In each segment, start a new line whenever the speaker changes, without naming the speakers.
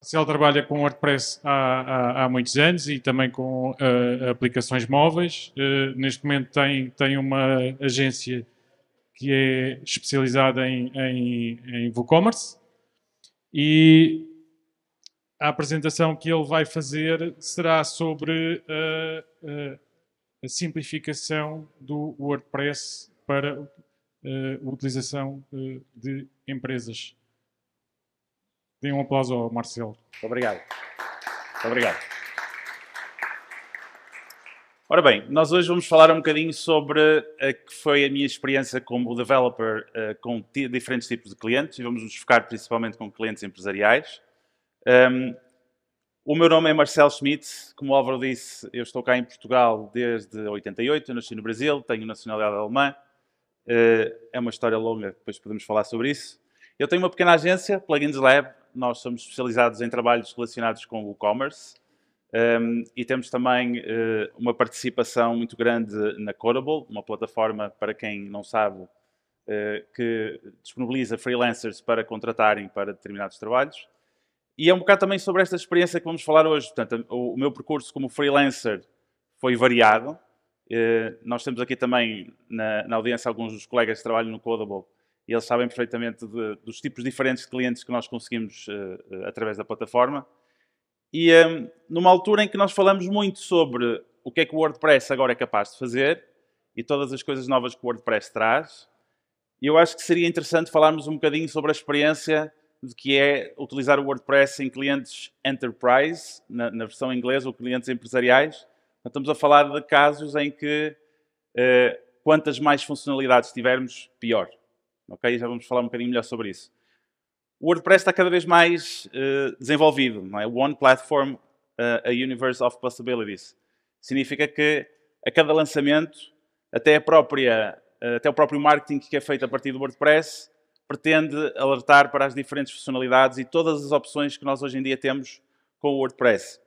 Marcel trabalha com WordPress há, há, há, muitos anos e também com uh, aplicações móveis. Uh, neste momento tem, tem uma agência que é especializada em, em, em WooCommerce e a apresentação que ele vai fazer será sobre eh, eh, a simplificação do WordPress para eh, a utilização de empresas. Dê um aplauso ao Marcelo. Obrigado. Obrigado. Ora bem, nós hoje vamos falar um bocadinho sobre a que foi a minha experiência como developer com diferentes tipos de clientes e vamos nos focar principalmente com clientes empresariais. Um, o meu nome é Marcelo Schmidt, como o Álvaro disse, eu estou cá em Portugal desde 88, eu nasci no Brasil, tenho nacionalidade alemã, uh, é uma história longa, depois podemos falar sobre isso. Eu tenho uma pequena agência, Plugins Lab, nós somos especializados em trabalhos relacionados com o commerce um, e temos também uh, uma participação muito grande na Codable, uma plataforma, para quem não sabe, uh, que disponibiliza freelancers para contratarem para determinados trabalhos. E é um bocado também sobre esta experiência que vamos falar hoje. Portanto, o meu percurso como freelancer foi variado. Eh, nós temos aqui também na, na audiência alguns dos colegas que trabalham no Codable e eles sabem perfeitamente de, dos tipos diferentes de clientes que nós conseguimos eh, eh, através da plataforma. E numa altura em que nós falamos muito sobre o que é que o WordPress agora é capaz de fazer e todas as coisas novas que o WordPress traz, eu acho que seria interessante falarmos um bocadinho sobre a experiência que é utilizar o WordPress em clientes enterprise, na, na versão inglesa, ou clientes empresariais. Então, estamos a falar de casos em que uh, quantas mais funcionalidades tivermos, pior. Ok? Já vamos falar um bocadinho melhor sobre isso. O WordPress está cada vez mais uh, desenvolvido. Não é? One Platform, uh, a Universe of Possibilities. Significa que a cada lançamento, até, a própria, até o próprio marketing que é feito a partir do WordPress pretende alertar para as diferentes funcionalidades e todas as opções que nós hoje em dia temos com o WordPress.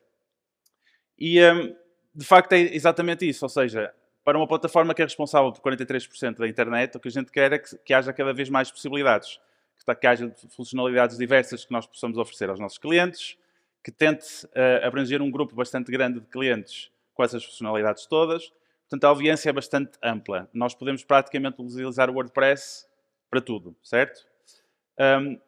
E, hum, de facto, é exatamente isso. Ou seja, para uma plataforma que é responsável por 43% da internet, o que a gente quer é que, que haja cada vez mais possibilidades, que, tá, haja funcionalidades diversas que nós possamos oferecer aos nossos clientes, que tente uh, abranger um grupo bastante grande de clientes com essas funcionalidades todas. Portanto, a audiência é bastante ampla. Nós podemos praticamente utilizar o WordPress para tudo, certo? Um,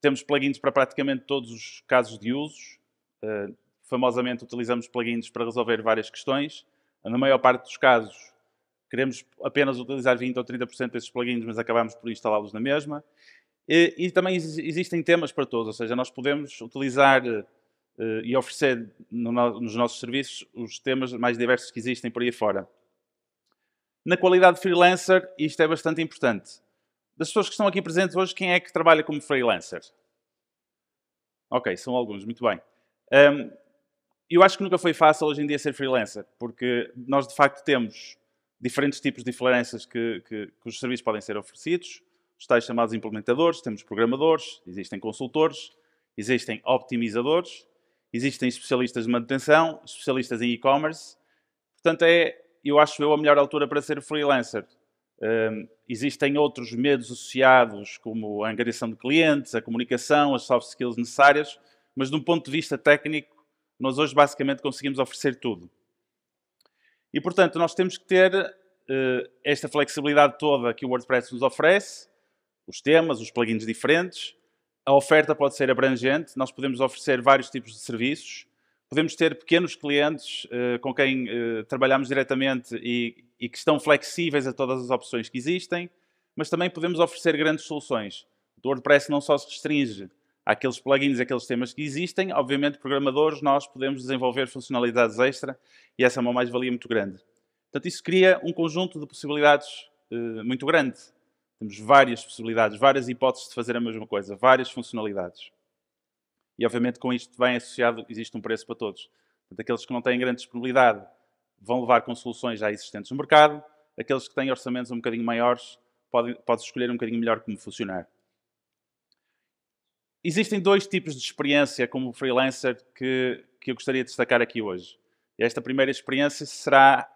temos plugins para praticamente todos os casos de usos. Uh, famosamente utilizamos plugins para resolver várias questões. Na maior parte dos casos, queremos apenas utilizar 20 ou 30% desses plugins, mas acabamos por instalá-los na mesma. E, e, também existem temas para todos, ou seja, nós podemos utilizar uh, e oferecer no, nos nossos serviços os temas mais diversos que existem por aí fora. Na qualidade de freelancer, isto é bastante importante. Das pessoas que estão aqui presentes hoje, quem é que trabalha como freelancer? Ok, são alguns, muito bem. Um, eu acho que nunca foi fácil hoje em dia ser freelancer, porque nós de facto temos diferentes tipos de freelancers que, que, que os serviços podem ser oferecidos, os tais chamados implementadores, temos programadores, existem consultores, existem optimizadores, existem especialistas de manutenção, especialistas em e-commerce. Portanto, é, eu acho eu, a melhor altura para ser freelancer existem outros medos associados, como a angariação de clientes, a comunicação, as soft skills necessárias, mas de um ponto de vista técnico, nós hoje basicamente conseguimos oferecer tudo. E portanto, nós temos que ter uh, esta flexibilidade toda que o WordPress nos oferece, os temas, os plugins diferentes. A oferta pode ser abrangente, nós podemos oferecer vários tipos de serviços. Podemos ter pequenos clientes uh, com quem uh, trabalhamos diretamente e e que estão flexíveis a todas as opções que existem, mas também podemos oferecer grandes soluções. O WordPress não só se restringe àqueles plugins, àqueles temas que existem, obviamente, programadores, nós podemos desenvolver funcionalidades extra e essa é uma mais-valia muito grande. Portanto, isso cria um conjunto de possibilidades eh, muito grande. Temos várias possibilidades, várias hipóteses de fazer a mesma coisa, várias funcionalidades. E, obviamente, com isto vem associado, existe um preço para todos. Portanto, aqueles que não têm grande disponibilidade vão levar com soluções já existentes no mercado. Aqueles que têm orçamentos um bocadinho maiores podem, podem escolher um bocadinho melhor como funcionar. Existem dois tipos de experiência como freelancer que, que eu gostaria de destacar aqui hoje. Esta primeira experiência será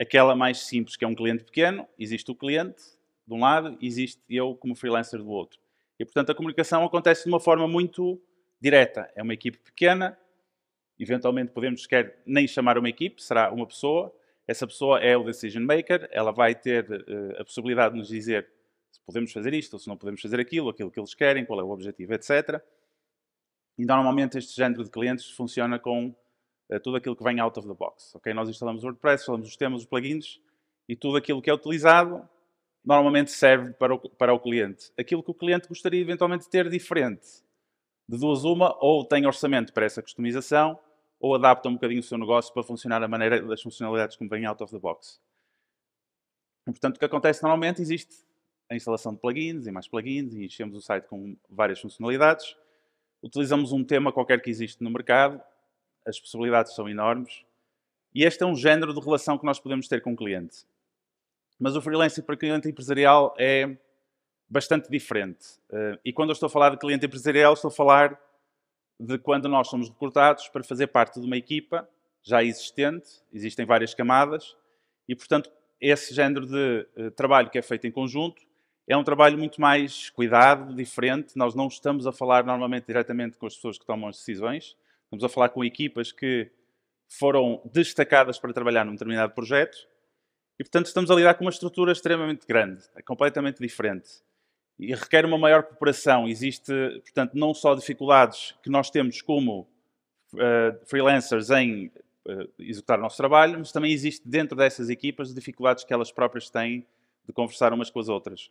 aquela mais simples, que é um cliente pequeno. Existe o cliente de um lado, existe eu como freelancer do outro. E, portanto, a comunicação acontece de uma forma muito direta. É uma equipe pequena, eventualmente podemos sequer nem chamar uma equipe, será uma pessoa. Essa pessoa é o decision maker, ela vai ter uh, a possibilidade de nos dizer se podemos fazer isto, ou se não podemos fazer aquilo, aquilo que eles querem, qual é o objetivo, etc. E normalmente este género de clientes funciona com uh, tudo aquilo que vem out of the box. Okay? Nós instalamos o WordPress, instalamos os temas, os plugins e tudo aquilo que é utilizado normalmente serve para o, para o cliente. Aquilo que o cliente gostaria eventualmente de ter diferente. De duas uma, ou tem orçamento para essa customização, ou adaptam um bocadinho o seu negócio para funcionar da maneira das funcionalidades que vem out of the box. E, portanto, o que acontece normalmente existe a instalação de plugins e mais plugins e enchemos o site com várias funcionalidades. Utilizamos um tema qualquer que existe no mercado, as possibilidades são enormes e este é um género de relação que nós podemos ter com o cliente. Mas o freelancer para cliente empresarial é bastante diferente. Eh, e quando eu estou a falar de cliente empresarial, estou a falar de quando nós somos recrutados para fazer parte de uma equipa já existente, existem várias camadas, e portanto esse género de uh, trabalho que é feito em conjunto é um trabalho muito mais cuidado, diferente. Nós não estamos a falar normalmente diretamente com as pessoas que tomam as decisões, estamos a falar com equipas que foram destacadas para trabalhar num determinado projeto e, portanto, estamos a lidar com uma estrutura extremamente grande, é completamente diferente e requer uma maior cooperação. Existe, portanto, não só dificuldades que nós temos como uh, freelancers em uh, executar o nosso trabalho, mas também existe dentro dessas equipas dificuldades que elas próprias têm de conversar umas com as outras.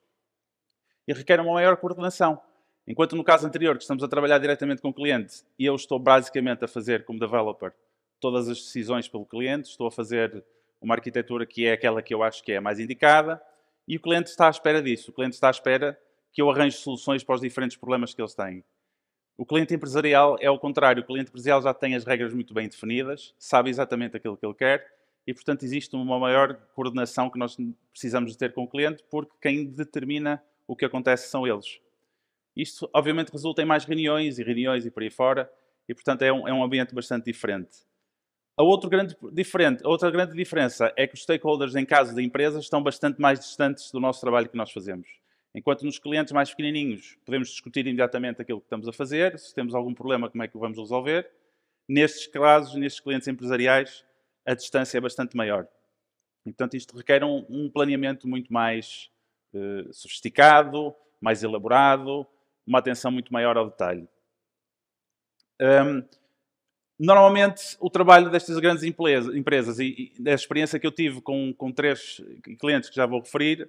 E requer uma maior coordenação. Enquanto no caso anterior, que estamos a trabalhar diretamente com o cliente e eu estou basicamente a fazer, como developer, todas as decisões pelo cliente, estou a fazer uma arquitetura que é aquela que eu acho que é a mais indicada e o cliente está à espera disso. O cliente está à espera que eu arranjo soluções para os diferentes problemas que eles têm. O cliente empresarial é o contrário. O cliente empresarial já tem as regras muito bem definidas, sabe exatamente aquilo que ele quer e, portanto, existe uma maior coordenação que nós precisamos de ter com o cliente porque quem determina o que acontece são eles. Isto, obviamente, resulta em mais reuniões e reuniões e por aí fora e, portanto, é um, é um ambiente bastante diferente. A, outro grande, diferente, a outra grande diferença é que os stakeholders, em caso de empresas, estão bastante mais distantes do nosso trabalho que nós fazemos. Enquanto nos clientes mais pequenininhos podemos discutir imediatamente aquilo que estamos a fazer, se temos algum problema, como é que o vamos resolver. Nestes casos, nestes clientes empresariais, a distância é bastante maior. portanto, isto requer um, um planeamento muito mais eh, sofisticado, mais elaborado, uma atenção muito maior ao detalhe. Um, normalmente, o trabalho destas grandes empresas, empresas e, e, a experiência que eu tive com, com três clientes que já vou referir,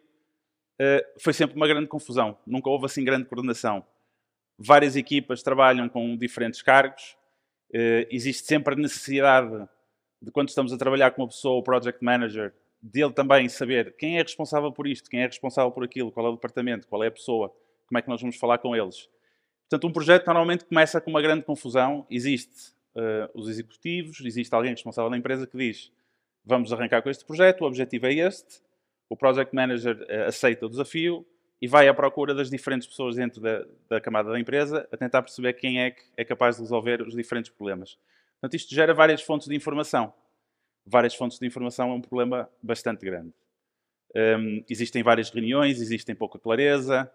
eh, foi sempre uma grande confusão. Nunca houve assim grande coordenação. Várias equipas trabalham com diferentes cargos. Eh, existe sempre a necessidade de, quando estamos a trabalhar com uma pessoa, o project manager, dele também saber quem é responsável por isto, quem é responsável por aquilo, qual é o departamento, qual é a pessoa, como é que nós vamos falar com eles. Portanto, um projeto normalmente começa com uma grande confusão. Existe uh, os executivos, existe alguém responsável da empresa que diz vamos arrancar com este projeto, o objetivo é este, o Project Manager eh, aceita o desafio e vai à procura das diferentes pessoas dentro da, da camada da empresa a tentar perceber quem é que é capaz de resolver os diferentes problemas. Portanto, isto gera várias fontes de informação. Várias fontes de informação é um problema bastante grande. Um, existem várias reuniões, existem pouca clareza.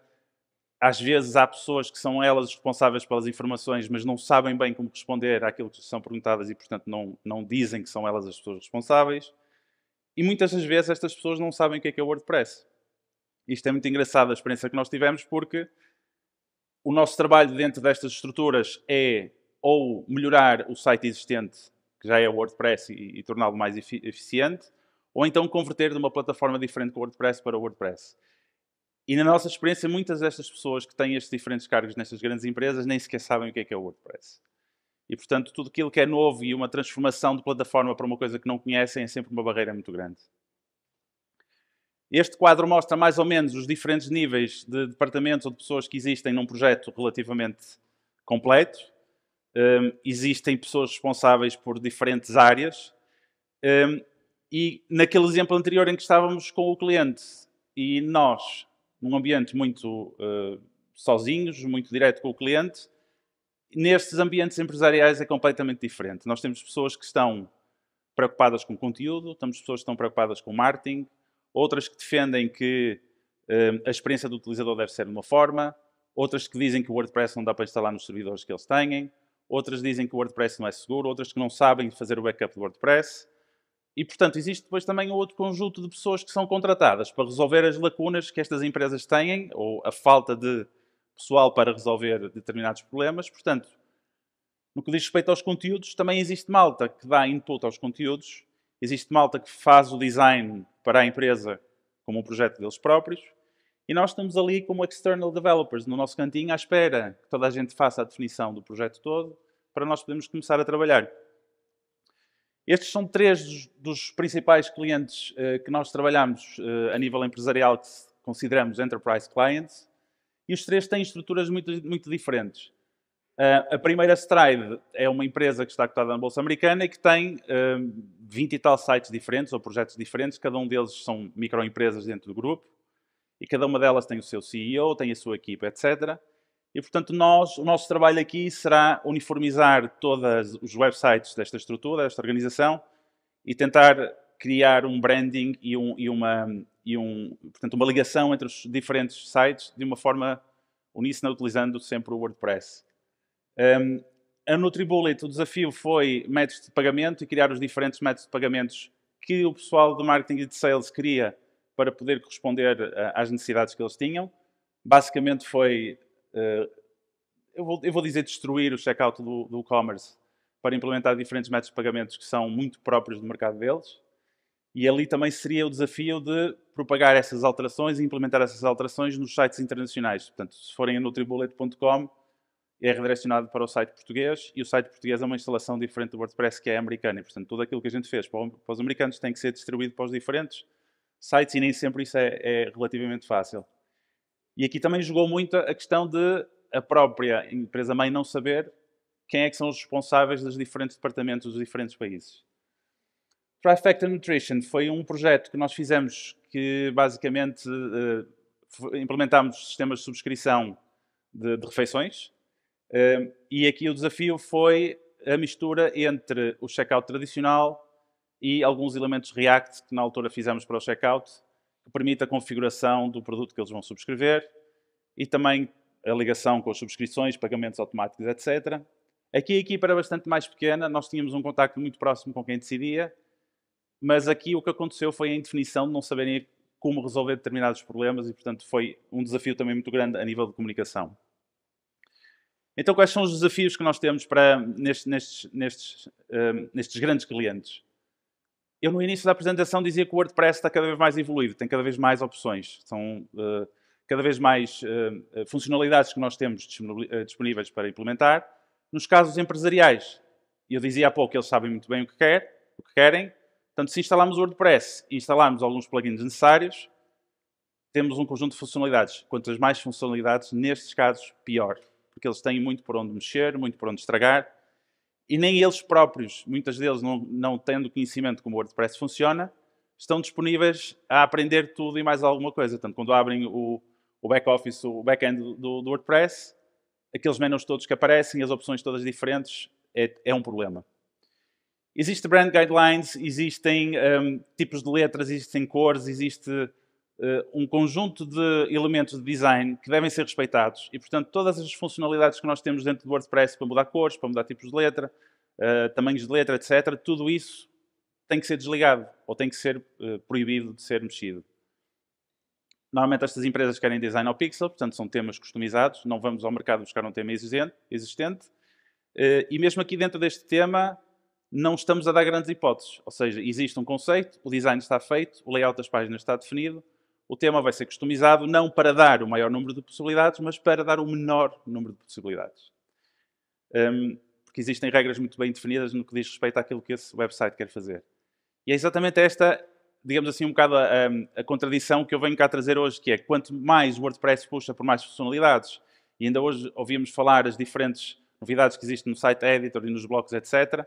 Às vezes há pessoas que são elas responsáveis pelas informações, mas não sabem bem como responder àquilo que são perguntadas e, portanto, não, não dizem que são elas as pessoas responsáveis. E muitas das vezes estas pessoas não sabem o que é, que é o WordPress. Isto é muito engraçado, a experiência que nós tivemos, porque o nosso trabalho dentro destas estruturas é ou melhorar o site existente, que já é WordPress, e, e torná-lo mais eficiente, ou então converter de uma plataforma diferente que o WordPress para o WordPress. E na nossa experiência, muitas destas pessoas que têm estes diferentes cargos nestas grandes empresas nem sequer sabem o que é, que é o WordPress. E, portanto, tudo aquilo que é novo e uma transformação de plataforma para uma coisa que não conhecem é sempre uma barreira muito grande. Este quadro mostra mais ou menos os diferentes níveis de departamentos ou de pessoas que existem num projeto relativamente completo. Um, existem pessoas responsáveis por diferentes áreas. Um, e naquele exemplo anterior em que estávamos com o cliente e nós, num ambiente muito uh, sozinhos, muito direto com o cliente, Nestes ambientes empresariais é completamente diferente. Nós temos pessoas que estão preocupadas com conteúdo, temos pessoas que estão preocupadas com marketing, outras que defendem que hum, a experiência do utilizador deve ser de uma forma, outras que dizem que o WordPress não dá para instalar nos servidores que eles têm, outras dizem que o WordPress não é seguro, outras que não sabem fazer o backup do WordPress. E, portanto, existe depois também outro conjunto de pessoas que são contratadas para resolver as lacunas que estas empresas têm, ou a falta de pessoal para resolver determinados problemas. Portanto, no que diz respeito aos conteúdos, também existe malta que dá input aos conteúdos, existe malta que faz o design para a empresa como um projeto deles próprios, e nós estamos ali como external developers, no nosso cantinho, à espera que toda a gente faça a definição do projeto todo, para nós podermos começar a trabalhar. Estes são três dos, dos principais clientes uh, que nós trabalhamos uh, a nível empresarial, que consideramos enterprise clients e os três têm estruturas muito, muito diferentes. Uh, a primeira Stride é uma empresa que está cotada na Bolsa Americana e que tem uh, ah, 20 e tal sites diferentes ou projetos diferentes, cada um deles são microempresas dentro do grupo e cada uma delas tem o seu CEO, tem a sua equipa, etc. E, portanto, nós, o nosso trabalho aqui será uniformizar todos os websites desta estrutura, desta organização e tentar criar um branding e, um, e uma, e um, portanto, uma ligação entre os diferentes sites de uma forma uníssona, utilizando sempre o WordPress. Um, a NutriBullet, o desafio foi métodos de pagamento e criar os diferentes métodos de pagamentos que o pessoal de marketing e de sales queria para poder corresponder eh, às necessidades que eles tinham. Basicamente foi, eh, eu vou, eu vou dizer, destruir o checkout do, do e-commerce para implementar diferentes métodos de pagamentos que são muito próprios do mercado deles. E ali também seria o desafio de propagar essas alterações e implementar essas alterações nos sites internacionais. Portanto, se forem no Nutribullet.com, é redirecionado para o site português e o site português é uma instalação diferente do WordPress que é americana. E, portanto, tudo aquilo que a gente fez para os americanos tem que ser distribuído para os diferentes sites e nem sempre isso é, é relativamente fácil. E aqui também jogou muito a questão de a própria empresa-mãe não saber quem é que são os responsáveis dos diferentes departamentos dos diferentes países. Trifecta Nutrition foi um projeto que nós fizemos que basicamente eh, implementámos sistemas de subscrição de, de refeições eh, e aqui o desafio foi a mistura entre o checkout tradicional e alguns elementos React que na altura fizemos para o checkout que permite a configuração do produto que eles vão subscrever e também a ligação com as subscrições, pagamentos automáticos, etc. Aqui a equipa era bastante mais pequena, nós tínhamos um contacto muito próximo com quem decidia mas aqui o que aconteceu foi a indefinição de não saberem como resolver determinados problemas e, portanto, foi um desafio também muito grande a nível de comunicação. Então, quais são os desafios que nós temos para nestes, nestes, nestes, um, nestes grandes clientes? Eu, no início da apresentação, dizia que o WordPress está cada vez mais evoluído, tem cada vez mais opções, são uh, cada vez mais uh, funcionalidades que nós temos disponíveis para implementar. Nos casos empresariais, eu dizia há pouco, que eles sabem muito bem o que, quer, o que querem, Portanto, se instalarmos o WordPress e instalarmos alguns plugins necessários, temos um conjunto de funcionalidades. Quantas mais funcionalidades, nestes casos, pior. Porque eles têm muito por onde mexer, muito por onde estragar. E nem eles próprios, muitas deles não, não tendo conhecimento como o WordPress funciona, estão disponíveis a aprender tudo e mais alguma coisa. Portanto, quando abrem o, o back-office, o back-end do, do WordPress, aqueles menus todos que aparecem, as opções todas diferentes, é, é um problema. Existem brand guidelines, existem um, tipos de letras, existem cores, existe uh, um conjunto de elementos de design que devem ser respeitados. E, portanto, todas as funcionalidades que nós temos dentro do WordPress para mudar cores, para mudar tipos de letra, uh, tamanhos de letra, etc., tudo isso tem que ser desligado ou tem que ser uh, proibido de ser mexido. Normalmente estas empresas querem design ao pixel, portanto são temas customizados, não vamos ao mercado buscar um tema existente, existente. e mesmo aqui dentro deste tema, não estamos a dar grandes hipóteses. Ou seja, existe um conceito, o design está feito, o layout das páginas está definido, o tema vai ser customizado não para dar o maior número de possibilidades, mas para dar o menor número de possibilidades. Um, porque existem regras muito bem definidas no que diz respeito àquilo que esse website quer fazer. E é exatamente esta, digamos assim, um bocado a, hum, a contradição que eu venho cá trazer hoje, que é quanto mais o WordPress puxa por mais funcionalidades, e ainda hoje ouvimos falar as diferentes novidades que existem no site editor e nos blocos, etc.,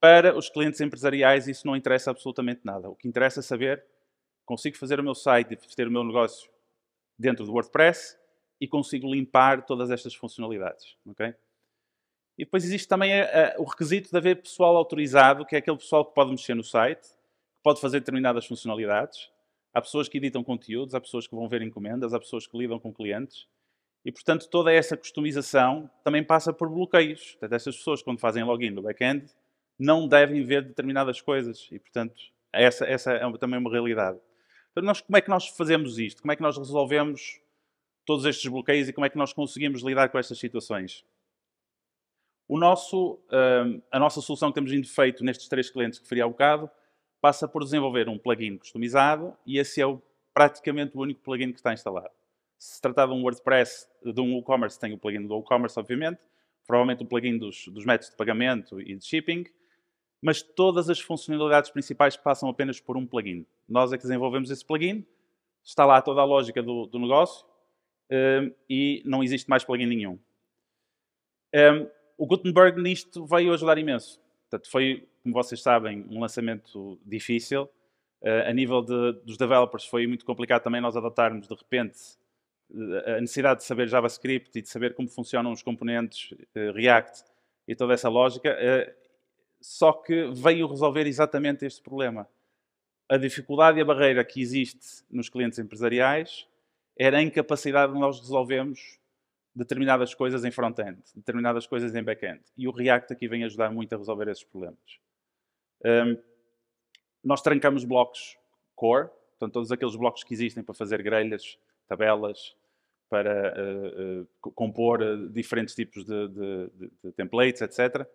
para os clientes empresariais, isso não interessa absolutamente nada. O que interessa é saber: consigo fazer o meu site e ter o meu negócio dentro do WordPress e consigo limpar todas estas funcionalidades. Okay? E depois existe também a, eh, a, eh, o requisito de haver pessoal autorizado, que é aquele pessoal que pode mexer no site, que pode fazer determinadas funcionalidades. Há pessoas que editam conteúdos, há pessoas que vão ver encomendas, há pessoas que lidam com clientes. E, portanto, toda essa customização também passa por bloqueios. Portanto, essas pessoas, quando fazem login no back-end, não devem ver determinadas coisas. E, portanto, essa, essa é também é uma realidade. Então, nós, como é que nós fazemos isto? Como é que nós resolvemos todos estes bloqueios e como é que nós conseguimos lidar com estas situações? O nosso, hum, a nossa solução que temos indo feito nestes três clientes que referi há bocado passa por desenvolver um plugin customizado e esse é o, praticamente o único plugin que está instalado. Se tratar de um WordPress, de um WooCommerce, tem o plugin do WooCommerce, obviamente, provavelmente o plugin dos, dos métodos de pagamento e de shipping, mas todas as funcionalidades principais passam apenas por um plugin. Nós é que desenvolvemos esse plugin, está lá toda a lógica do, do negócio um, e não existe mais plugin nenhum. Um, o Gutenberg nisto veio ajudar imenso. Portanto, foi, como vocês sabem, um lançamento difícil. Uh, a nível de, dos developers foi muito complicado também nós adotarmos de repente a necessidade de saber JavaScript e de saber como funcionam os componentes uh, React e toda essa lógica. Uh, só que veio resolver exatamente este problema. A dificuldade e a barreira que existe nos clientes empresariais era a incapacidade de nós resolvermos determinadas coisas em front-end, determinadas coisas em back-end. E o React aqui vem ajudar muito a resolver esses problemas. Um, nós trancamos blocos core, portanto, todos aqueles blocos que existem para fazer grelhas, tabelas, para uh, uh, compor eh, diferentes tipos de, de, de, de templates, etc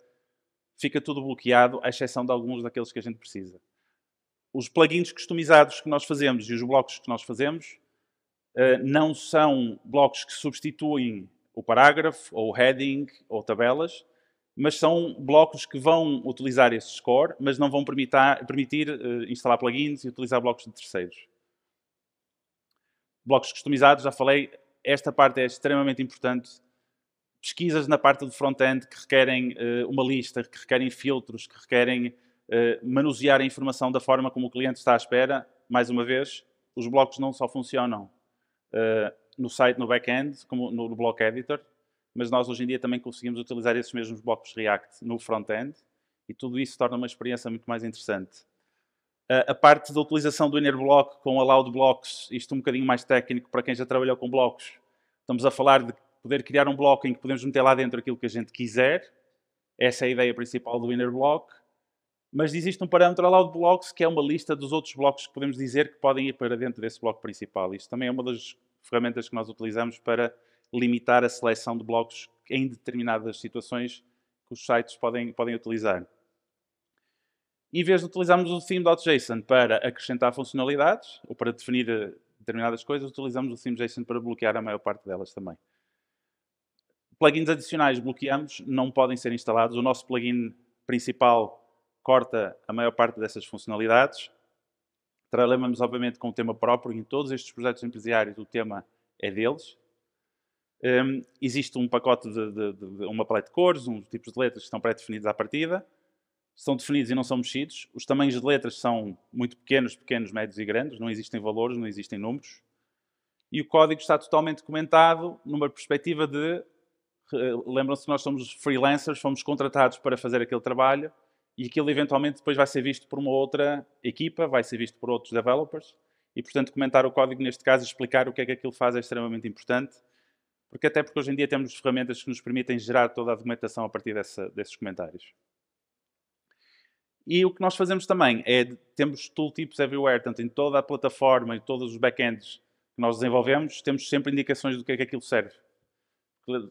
fica tudo bloqueado, à exceção de alguns daqueles que a gente precisa. Os plugins customizados que nós fazemos e os blocos que nós fazemos eh, não são blocos que substituem o parágrafo, ou o heading, ou tabelas, mas são blocos que vão utilizar esse score, mas não vão permitar, permitir eh, instalar plugins e utilizar blocos de terceiros. Blocos customizados, já falei, esta parte é extremamente importante pesquisas na parte do front-end que requerem uh, uma lista, que requerem filtros, que requerem uh, manusear a informação da forma como o cliente está à espera, mais uma vez, os blocos não só funcionam uh, no site, no back-end, como no, no block editor, mas nós hoje em dia também conseguimos utilizar esses mesmos blocos React no front-end e tudo isso torna uma experiência muito mais interessante. a parte da utilização do inner block com allowed blocks, isto um bocadinho mais técnico para quem já trabalhou com blocos, estamos a falar de poder criar um bloco em que podemos meter lá dentro aquilo que a gente quiser. Essa é a ideia principal do inner block. Mas existe um parâmetro allowed blocks, que é uma lista dos outros blocos que podemos dizer que podem ir para dentro desse bloco principal. Isto também é uma das ferramentas que nós utilizamos para limitar a seleção de blocos em determinadas situações que os sites podem, podem utilizar. Em vez de utilizarmos o theme.json para acrescentar funcionalidades ou para definir eh, determinadas coisas, utilizamos o theme.json para bloquear a maior parte delas também. Plugins adicionais bloqueamos, não podem ser instalados. O nosso plugin principal corta a maior parte dessas funcionalidades. Trabalhamos, obviamente, com o tema próprio. Em todos estes projetos empresariais, o tema é deles. Um, existe um pacote de, de, de, uma paleta de cores, uns tipos de letras que estão pré-definidos à partida. São definidos e não são mexidos. Os tamanhos de letras são muito pequenos, pequenos, médios e grandes. Não existem valores, não existem números. E o código está totalmente documentado numa perspectiva de eh, lembram-se que nós somos freelancers, fomos contratados para fazer aquele trabalho e aquilo eventualmente depois vai ser visto por uma outra equipa, vai ser visto por outros developers e, portanto, comentar o código neste caso e explicar o que é que aquilo faz é extremamente importante, porque até porque hoje em dia temos ferramentas que nos permitem gerar toda a documentação a partir dessa, desses comentários. E o que nós fazemos também é, temos tooltips everywhere, tanto em toda a plataforma, e todos os backends que nós desenvolvemos, temos sempre indicações do que é que aquilo serve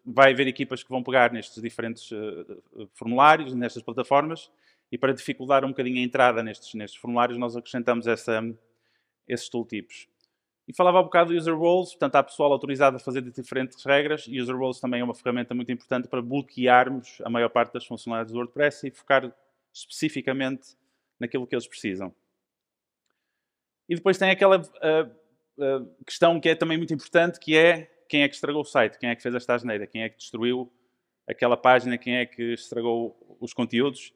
vai haver equipas que vão pegar nestes diferentes uh, formulários, nestas plataformas, e para dificultar um bocadinho a entrada nestes, nestes formulários, nós acrescentamos essa, esses tooltips. E falava há um bocado de user roles, portanto, há pessoal autorizado a fazer de diferentes regras, e user roles também é uma ferramenta muito importante para bloquearmos a maior parte das funcionalidades do WordPress e focar especificamente naquilo que eles precisam. E depois tem aquela uh, uh, questão que é também muito importante, que é quem é que estragou o site, quem é que fez esta asneira, quem é que destruiu aquela página, quem é que estragou os conteúdos.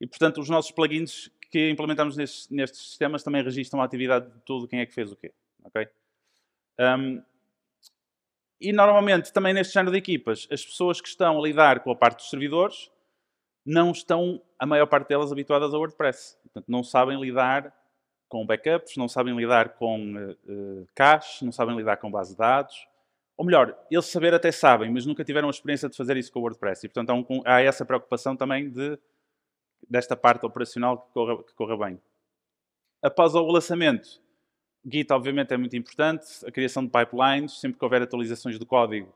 E, portanto, os nossos plugins que implementamos nestes, nestes sistemas também registram a atividade de tudo, quem é que fez o quê. Okay? Um, e, normalmente, também neste género de equipas, as pessoas que estão a lidar com a parte dos servidores não estão, a maior parte delas, habituadas a WordPress. Portanto, não sabem lidar com backups, não sabem lidar com uh, cache, não sabem lidar com base de dados ou melhor, eles saber até sabem, mas nunca tiveram a experiência de fazer isso com o WordPress. E, portanto, há, um, há essa preocupação também de, desta parte operacional que corra, que corra bem. Após o lançamento, Git, obviamente, é muito importante. A criação de pipelines, sempre que houver atualizações do código,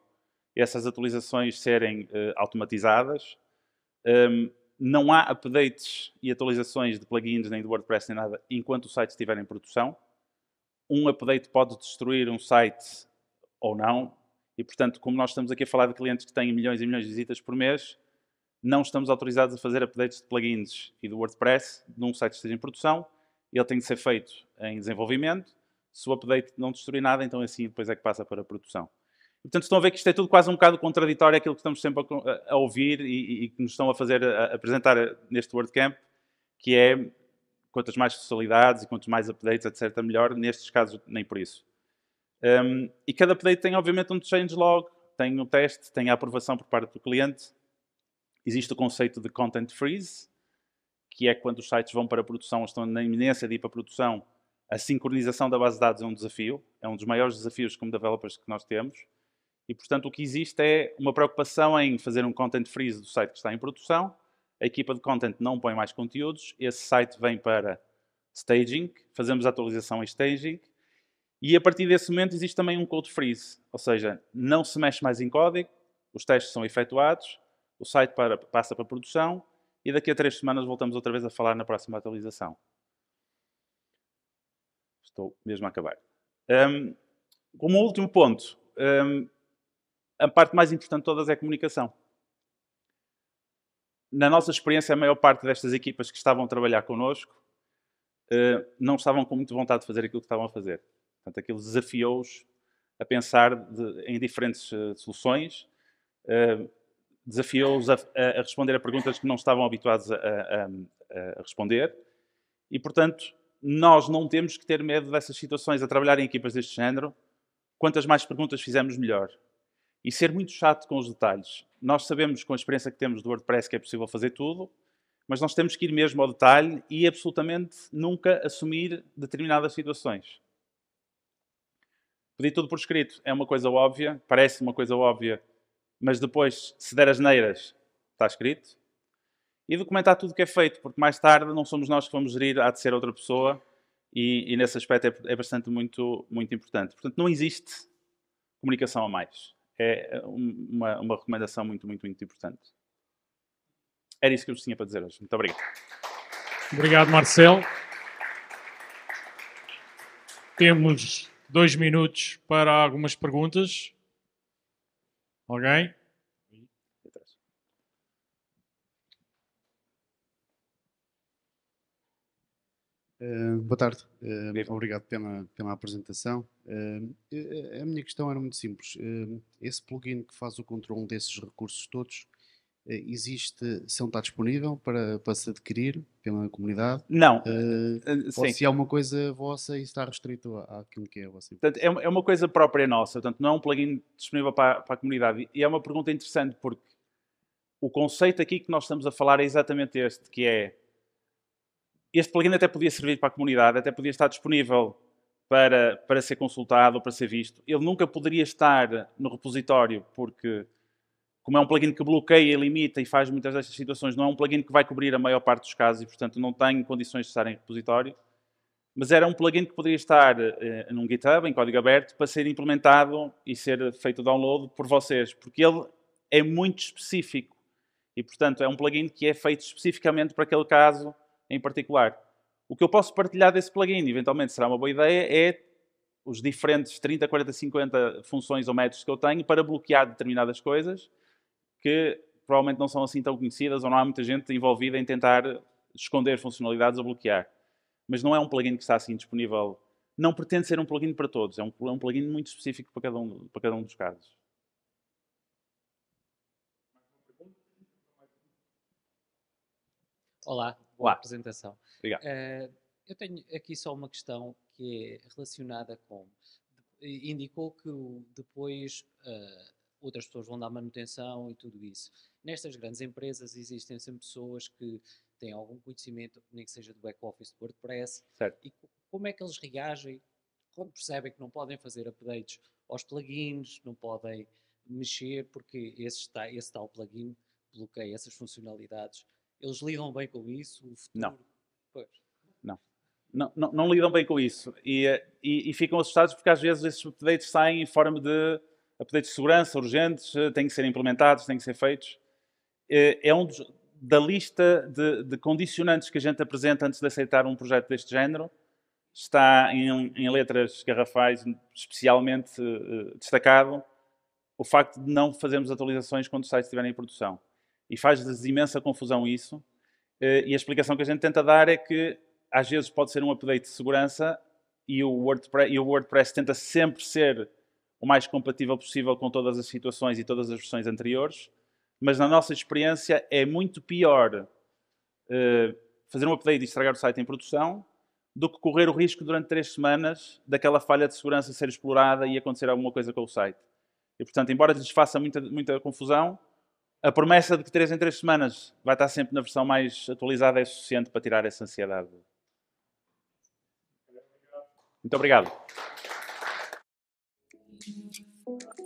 essas atualizações serem uh, automatizadas. Um, não há updates e atualizações de plugins nem de WordPress nem nada enquanto o site estiver em produção. Um update pode destruir um site ou não. E, portanto, como nós estamos aqui a falar de clientes que têm milhões e milhões de visitas por mês, não estamos autorizados a fazer updates de plugins e do WordPress num site que esteja em produção. Ele tem de ser feito em desenvolvimento. Se o update não destruir nada, então assim depois é que passa para a produção. E, portanto, estão a ver que isto é tudo quase um bocado contraditório àquilo que estamos sempre a, a ouvir e, e, que nos estão a fazer a, a apresentar neste WordCamp, que é quantas mais facilidades e quantos mais updates, etc., melhor. Nestes casos, nem por isso. Um, e cada update tem, obviamente, um changelog, tem um teste, tem a aprovação por parte do cliente. Existe o conceito de content freeze, que é quando os sites vão para a produção ou estão na iminência de ir para a produção, a sincronização da base de dados é um desafio, é um dos maiores desafios como developers que nós temos. E, portanto, o que existe é uma preocupação em fazer um content freeze do site que está em produção, a equipa de content não põe mais conteúdos, esse site vem para staging, fazemos a atualização em staging, e a partir desse momento existe também um code freeze, ou seja, não se mexe mais em código, os testes são efetuados, o site para, passa para produção e daqui a três semanas voltamos outra vez a falar na próxima atualização. Estou mesmo a acabar. Um, como último ponto, um, a parte mais importante de todas é a comunicação. Na nossa experiência, a maior parte destas equipas que estavam a trabalhar connosco uh, não estavam com muita vontade de fazer aquilo que estavam a fazer. Portanto, aquilo desafiou-os a pensar de, em diferentes uh, soluções, uh, desafiou-os a, a, responder a perguntas que não estavam habituados a, a, a, responder e, portanto, nós não temos que ter medo dessas situações a trabalhar em equipas deste género. Quantas mais perguntas fizermos, melhor. E ser muito chato com os detalhes. Nós sabemos, com a experiência que temos do WordPress, que é possível fazer tudo, mas nós temos que ir mesmo ao detalhe e absolutamente nunca assumir determinadas situações. Pedir tudo por escrito é uma coisa óbvia, parece uma coisa óbvia, mas depois, se der as neiras, está escrito. E documentar tudo o que é feito, porque mais tarde não somos nós que vamos gerir, há de ser outra pessoa, e, e nesse aspecto é, é, bastante muito, muito importante. Portanto, não existe comunicação a mais. É, é uma, uma recomendação muito, muito, muito importante. Era isso que eu vos tinha para dizer hoje. Muito obrigado. Obrigado, Marcelo. Temos dois minutos para algumas perguntas. Alguém? Uh, boa tarde, uh, obrigado pela, pela apresentação. Uh, a minha questão era muito simples. esse plugin que faz o controle desses recursos todos eh, existe, se não está disponível para, para se adquirir pela comunidade? Não. Uh, eh, eh, ou se é uma coisa vossa e está restrito àquilo que é vossa. Portanto, é, é uma coisa própria nossa, portanto, não é um plugin disponível para, para a comunidade. E é uma pergunta interessante porque o conceito aqui que nós estamos a falar é exatamente este, que é este plugin até podia servir para a comunidade, até podia estar disponível para, para ser consultado, ou para ser visto. Ele nunca poderia estar no repositório porque como é um plugin que bloqueia, limita e faz muitas destas situações, não é um plugin que vai cobrir a maior parte dos casos e, portanto, não tem condições de estar em repositório, mas era um plugin que poderia estar eh, num GitHub, em código aberto, para ser implementado e ser feito download por vocês, porque ele é muito específico e, portanto, é um plugin que é feito especificamente para aquele caso em particular. O que eu posso partilhar desse plugin, eventualmente será uma boa ideia, é os diferentes 30, 40, 50 funções ou métodos que eu tenho para bloquear determinadas coisas que provavelmente não são assim tão conhecidas ou não há muita gente envolvida em tentar esconder funcionalidades ou bloquear. Mas não é um plugin que está assim disponível. Não pretende ser um plugin para todos, é um, é um plugin muito específico para cada um, para cada um dos casos. Olá, boa Olá. apresentação. Obrigado. Uh, eu tenho aqui só uma questão que é relacionada com. Indicou que depois uh, outras pessoas vão dar manutenção e tudo isso. Nestas grandes empresas existem sempre pessoas que têm algum conhecimento, nem que seja do back-office do WordPress, certo. e como é que eles reagem quando percebem que não podem fazer updates aos plugins, não podem mexer porque esse, esse tal plugin bloqueia essas funcionalidades. Eles lidam bem com isso? Não. não. Não. Não, não. lidam bem com isso e, eh, e, e ficam assustados porque às vezes esses updates saem em forma de updates de segurança urgentes, eh, têm que ser implementados, têm que ser feitos. Eh, é um dos, da lista de, de, condicionantes que a gente apresenta antes de aceitar um projeto deste género, está em, em letras garrafais especialmente eh, destacado o facto de não fazermos atualizações quando os sites estiverem em produção. E faz-lhes imensa confusão isso. E a explicação que a gente tenta dar é que às vezes pode ser um update de segurança e o WordPress, e o WordPress tenta sempre ser o mais compatível possível com todas as situações e todas as versões anteriores, mas na nossa experiência é muito pior uh, fazer um update e estragar o site em produção do que correr o risco durante três semanas daquela falha de segurança ser explorada e acontecer alguma coisa com o site. E, portanto, embora lhes faça muita, muita confusão, a promessa de que três em três semanas vai estar sempre na versão mais atualizada é suficiente para tirar essa ansiedade. Muito obrigado. Thank you.